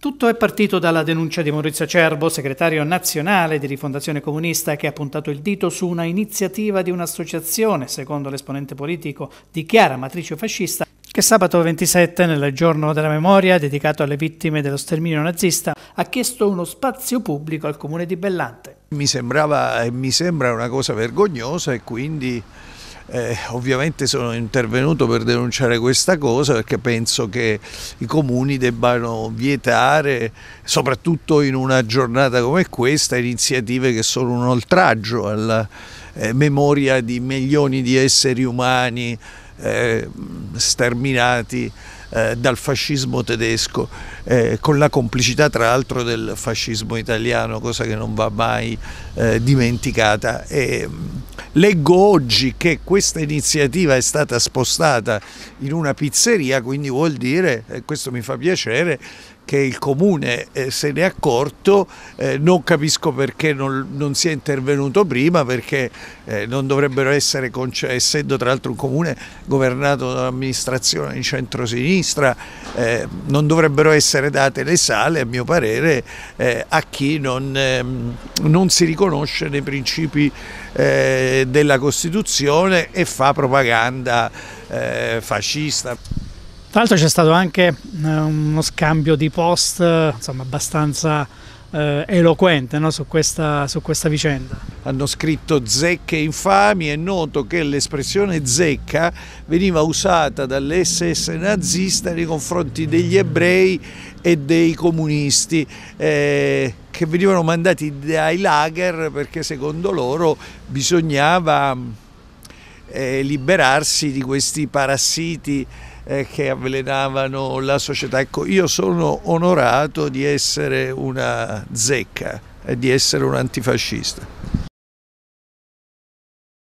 Tutto è partito dalla denuncia di Maurizio Cerbo, segretario nazionale di Rifondazione Comunista, che ha puntato il dito su una iniziativa di un'associazione, secondo l'esponente politico, di chiara matrice fascista, che sabato 27, nel giorno della memoria dedicato alle vittime dello sterminio nazista, ha chiesto uno spazio pubblico al comune di Bellante. Mi sembrava e mi sembra una cosa vergognosa e quindi eh, ovviamente sono intervenuto per denunciare questa cosa perché penso che i comuni debbano vietare, soprattutto in una giornata come questa, iniziative che sono un oltraggio alla eh, memoria di milioni di esseri umani eh, sterminati eh, dal fascismo tedesco, eh, con la complicità tra l'altro del fascismo italiano, cosa che non va mai eh, dimenticata. E, Leggo oggi che questa iniziativa è stata spostata in una pizzeria, quindi vuol dire, e questo mi fa piacere, che il comune eh, se ne è accorto, eh, non capisco perché non, non sia intervenuto prima, perché eh, non dovrebbero essere essendo tra l'altro un comune governato da un'amministrazione di centrosinistra, eh, non dovrebbero essere date le sale, a mio parere, a chi non, ehm, non, si riconosce nei principi della Costituzione e fa propaganda eh, fascista. Tra l'altro c'è stato anche eh, uno scambio di post insomma, abbastanza eh, eloquente no? su, questa, su, questa, vicenda. Hanno scritto zecche infami, è noto che l'espressione zecca veniva usata dall'SS nazista nei confronti degli ebrei e dei comunisti. Eh, che venivano mandati dai lager perché secondo loro bisognava eh, liberarsi di questi parassiti eh, che avvelenavano la società. Ecco, io sono onorato di essere una zecca e di essere un antifascista.